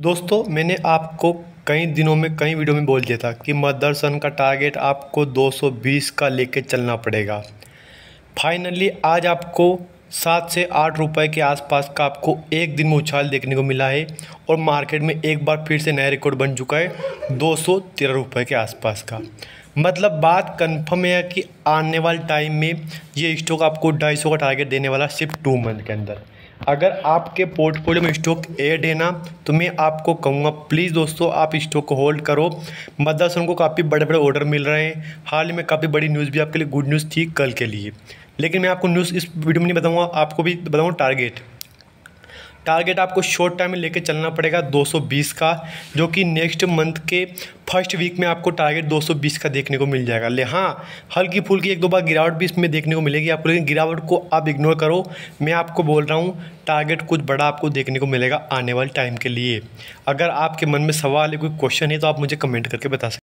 दोस्तों मैंने आपको कई दिनों में कई वीडियो में बोल दिया था कि मदरसन का टारगेट आपको 220 का लेके चलना पड़ेगा फाइनली आज आपको सात से आठ रुपए के आसपास का आपको एक दिन में उछाल देखने को मिला है और मार्केट में एक बार फिर से नया रिकॉर्ड बन चुका है दो सौ तेरह रुपये के आसपास का मतलब बात कंफर्म है कि आने वाले टाइम में ये स्टॉक आपको ढाई सौ का टारगेट देने वाला सिर्फ टू मंथ के अंदर अगर आपके पोर्टफोलियो में स्टॉक ऐड है ना तो मैं आपको कहूँगा प्लीज़ दोस्तों आप स्टॉक को होल्ड करो मदरसन को काफ़ी बड़े बड़े ऑर्डर मिल रहे हैं हाल ही में काफ़ी बड़ी न्यूज़ भी आपके लिए गुड न्यूज़ थी कल के लिए लेकिन मैं आपको न्यूज़ इस वीडियो में नहीं बताऊँगा आपको भी बताऊँगा टारगेट टारगेट आपको शॉर्ट टाइम में लेके चलना पड़ेगा 220 का जो कि नेक्स्ट मंथ के फर्स्ट वीक में आपको टारगेट 220 का देखने को मिल जाएगा ले हाँ हल्की फुल्की एक दो बार गिरावट भी इसमें देखने को मिलेगी आपको लेकिन गिरावट को आप इग्नोर करो मैं आपको बोल रहा हूँ टारगेट कुछ बड़ा आपको देखने को मिलेगा आने वाले टाइम के लिए अगर आपके मन में सवाल है कोई क्वेश्चन है तो आप मुझे कमेंट करके बता सकते